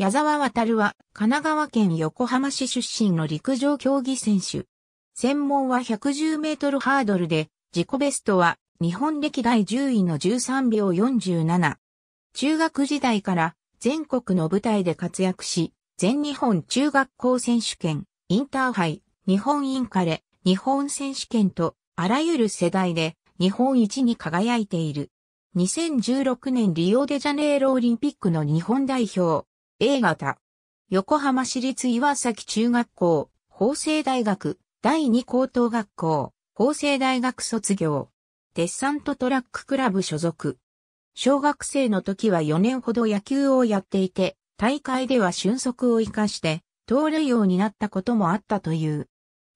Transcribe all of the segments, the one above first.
矢沢渡は、神奈川県横浜市出身の陸上競技選手。専門は110メートルハードルで、自己ベストは日本歴代10位の13秒47。中学時代から全国の舞台で活躍し、全日本中学校選手権、インターハイ、日本インカレ、日本選手権と、あらゆる世代で日本一に輝いている。2016年リオデジャネイロオリンピックの日本代表、A 型。横浜市立岩崎中学校、法政大学、第二高等学校、法政大学卒業。デッサントトラッククラブ所属。小学生の時は4年ほど野球をやっていて、大会では俊足を活かして、盗塁王になったこともあったという。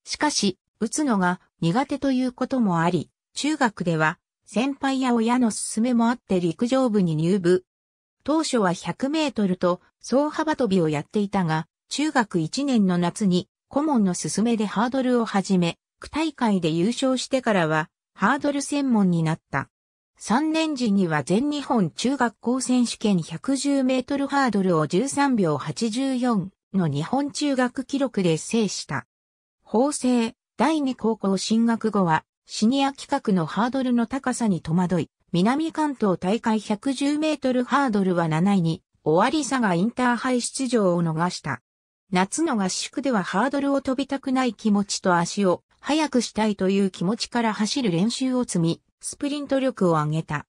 しかし、打つのが苦手ということもあり、中学では、先輩や親の勧めもあって陸上部に入部。当初は100メートルと総幅跳びをやっていたが、中学1年の夏に顧問の勧めでハードルを始め、区大会で優勝してからはハードル専門になった。3年時には全日本中学校選手権110メートルハードルを13秒84の日本中学記録で制した。法政、第二高校進学後は、シニア企画のハードルの高さに戸惑い、南関東大会110メートルハードルは7位に、終わりさがインターハイ出場を逃した。夏の合宿ではハードルを飛びたくない気持ちと足を速くしたいという気持ちから走る練習を積み、スプリント力を上げた。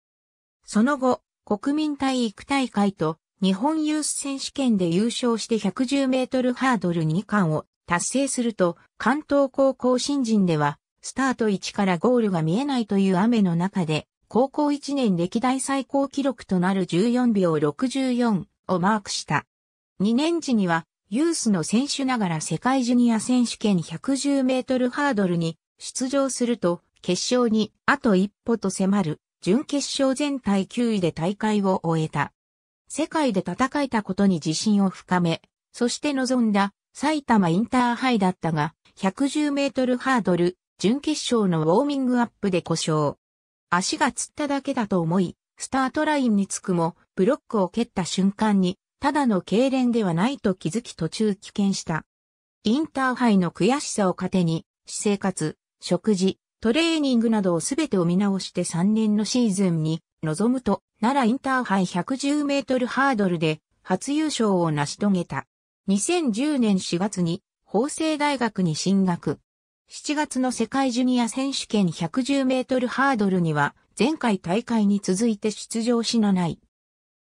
その後、国民体育大会と日本ユース選手権で優勝して110メートルハードル2冠を達成すると、関東高校新人では、スタート1からゴールが見えないという雨の中で、高校1年歴代最高記録となる14秒64をマークした。2年時には、ユースの選手ながら世界ジュニア選手権110メートルハードルに出場すると、決勝にあと一歩と迫る準決勝全体9位で大会を終えた。世界で戦えたことに自信を深め、そして臨んだ埼玉インターハイだったが、110メートルハードル準決勝のウォーミングアップで故障。足がつっただけだと思い、スタートラインにつくも、ブロックを蹴った瞬間に、ただの痙攣ではないと気づき途中棄権した。インターハイの悔しさを糧に、私生活、食事、トレーニングなどをすべてを見直して3年のシーズンに臨むと、奈良インターハイ110メートルハードルで初優勝を成し遂げた。2010年4月に法政大学に進学。7月の世界ジュニア選手権110メートルハードルには、前回大会に続いて出場しのない。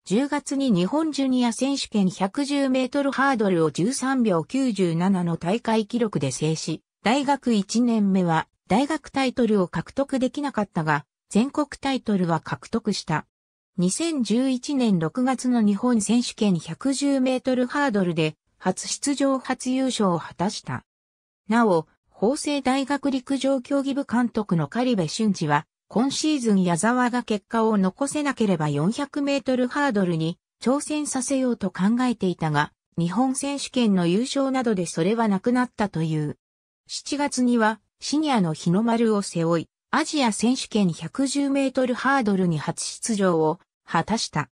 10月に日本ジュニア選手権110メートルハードルを13秒97の大会記録で制し、大学1年目は大学タイトルを獲得できなかったが、全国タイトルは獲得した。2011年6月の日本選手権110メートルハードルで初出場初優勝を果たした。なお、法政大学陸上競技部監督の狩部俊二は、今シーズン矢沢が結果を残せなければ400メートルハードルに挑戦させようと考えていたが、日本選手権の優勝などでそれはなくなったという。7月にはシニアの日の丸を背負い、アジア選手権110メートルハードルに初出場を果たした。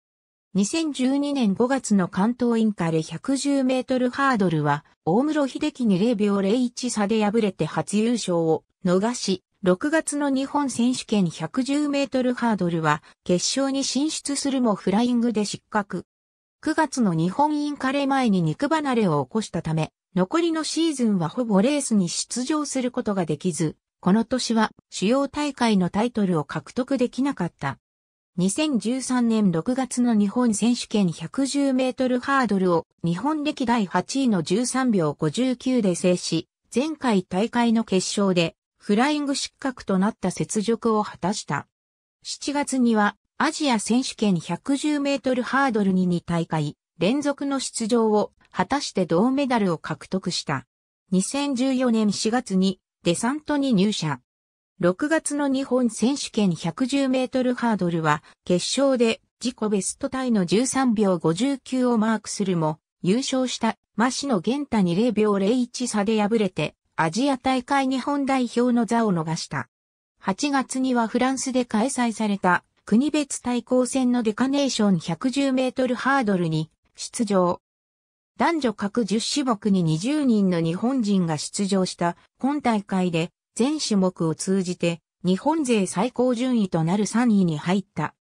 2012年5月の関東インカレ110メートルハードルは、大室秀樹に0秒01差で敗れて初優勝を逃し、6月の日本選手権110メートルハードルは、決勝に進出するもフライングで失格。9月の日本インカレ前に肉離れを起こしたため、残りのシーズンはほぼレースに出場することができず、この年は主要大会のタイトルを獲得できなかった。2013年6月の日本選手権110メートルハードルを日本歴代8位の13秒59で制し、前回大会の決勝でフライング失格となった雪辱を果たした。7月にはアジア選手権110メートルハードルに2大会連続の出場を果たして銅メダルを獲得した。2014年4月にデサントに入社。6月の日本選手権110メートルハードルは、決勝で自己ベストタイの13秒59をマークするも、優勝したマシのゲンタに0秒01差で敗れて、アジア大会日本代表の座を逃した。8月にはフランスで開催された国別対抗戦のデカネーション110メートルハードルに出場。男女各10種目に20人の日本人が出場した今大会で全種目を通じて日本勢最高順位となる3位に入った。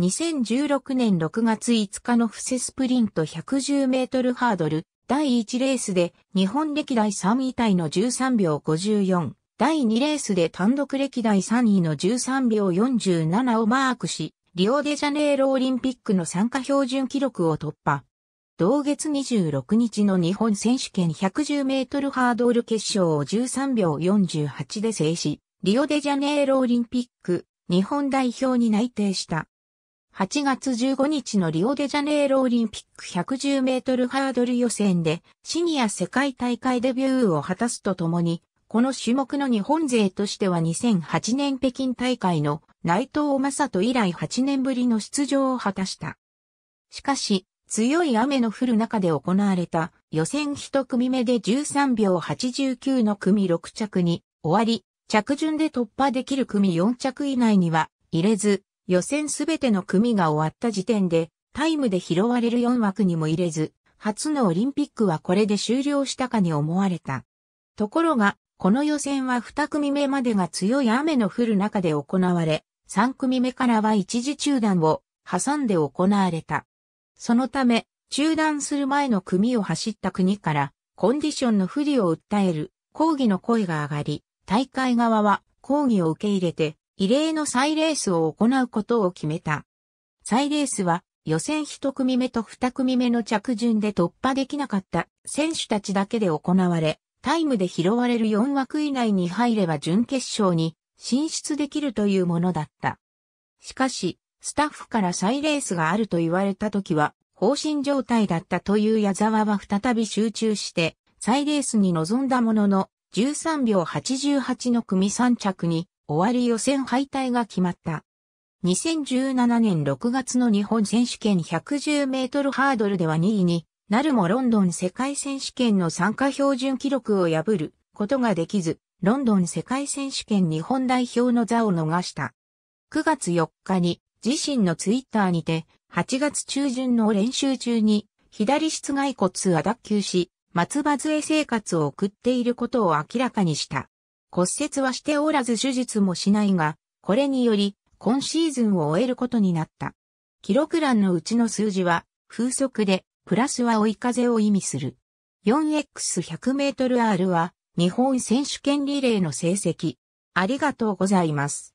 2016年6月5日の布施スプリント110メートルハードル第1レースで日本歴代3位タイの13秒54、第2レースで単独歴代3位の13秒47をマークし、リオデジャネイロオリンピックの参加標準記録を突破。同月26日の日本選手権110メートルハードル決勝を13秒48で制し、リオデジャネイロオリンピック日本代表に内定した。8月15日のリオデジャネイロオリンピック110メートルハードル予選でシニア世界大会デビューを果たすとともに、この種目の日本勢としては2008年北京大会の内藤正人以来8年ぶりの出場を果たした。しかし、強い雨の降る中で行われた予選1組目で13秒89の組6着に終わり、着順で突破できる組4着以内には入れず、予選すべての組が終わった時点でタイムで拾われる4枠にも入れず、初のオリンピックはこれで終了したかに思われた。ところが、この予選は2組目までが強い雨の降る中で行われ、3組目からは一時中断を挟んで行われた。そのため、中断する前の組を走った国から、コンディションの不利を訴える抗議の声が上がり、大会側は抗議を受け入れて、異例の再レースを行うことを決めた。再レースは予選1組目と2組目の着順で突破できなかった選手たちだけで行われ、タイムで拾われる4枠以内に入れば準決勝に進出できるというものだった。しかし、スタッフから再レースがあると言われた時は、放心状態だったという矢沢は再び集中して、再レースに臨んだものの、13秒88の組3着に、終わり予選敗退が決まった。2017年6月の日本選手権110メートルハードルでは2位になるもロンドン世界選手権の参加標準記録を破ることができず、ロンドン世界選手権日本代表の座を逃した。9月4日に自身のツイッターにて、8月中旬の練習中に、左室外骨は脱臼し、松葉杖生活を送っていることを明らかにした。骨折はしておらず手術もしないが、これにより、今シーズンを終えることになった。記録欄のうちの数字は、風速で、プラスは追い風を意味する。4x100m R は、日本選手権リレーの成績。ありがとうございます。